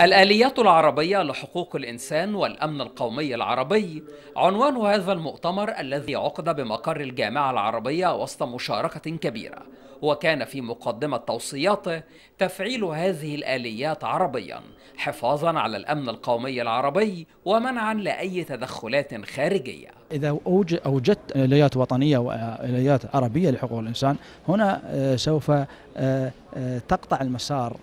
الآليات العربية لحقوق الإنسان والأمن القومي العربي عنوان هذا المؤتمر الذي عقد بمقر الجامعة العربية وسط مشاركة كبيرة وكان في مقدمة توصياته تفعيل هذه الآليات عربيا حفاظا على الأمن القومي العربي ومنعا لأي تدخلات خارجية إذا أوجدت آليات وطنية وآليات عربية لحقوق الإنسان هنا آه، سوف آه، آه، تقطع المسار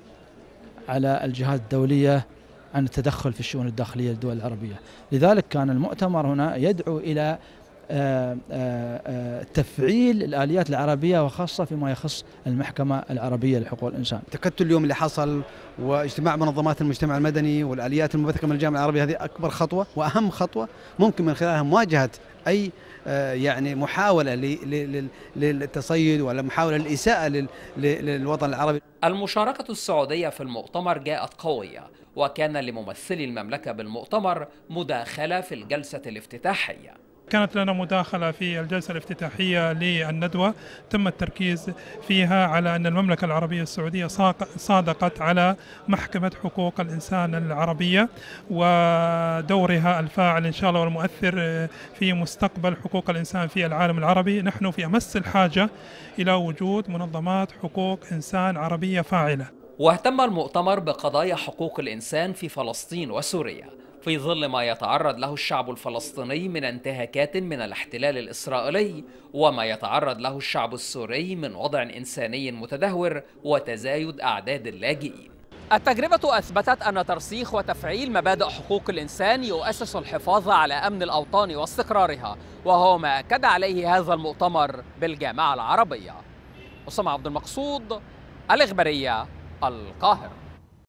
على الجهات الدولية عن التدخل في الشؤون الداخلية للدول العربية لذلك كان المؤتمر هنا يدعو إلى تفعيل الآليات العربية وخاصة فيما يخص المحكمة العربية لحقوق الإنسان تكتل اليوم اللي حصل واجتماع منظمات المجتمع المدني والآليات المبثقة من الجامعة العربية هذه أكبر خطوة وأهم خطوة ممكن من خلالها مواجهة أي آه، يعني محاولة للتصيد ولا محاولة للإساءة للوطن العربي المشاركة السعودية في المؤتمر جاءت قوية وكان لممثلي المملكة بالمؤتمر مداخلة في الجلسة الافتتاحية كانت لنا مداخلة في الجلسة الافتتاحية للندوة تم التركيز فيها على أن المملكة العربية السعودية صادقت على محكمة حقوق الإنسان العربية ودورها الفاعل إن شاء الله والمؤثر آه، في مستقبل حقوق الإنسان في العالم العربي نحن في أمس الحاجة إلى وجود منظمات حقوق إنسان عربية فاعلة واهتم المؤتمر بقضايا حقوق الإنسان في فلسطين وسوريا في ظل ما يتعرض له الشعب الفلسطيني من انتهاكات من الاحتلال الإسرائيلي وما يتعرض له الشعب السوري من وضع إنساني متدهور وتزايد أعداد اللاجئين التجربة أثبتت أن ترسيخ وتفعيل مبادئ حقوق الإنسان يؤسس الحفاظ على أمن الأوطان واستقرارها وهو ما أكد عليه هذا المؤتمر بالجامعة العربية أسامة عبد المقصود الإخبارية القاهرة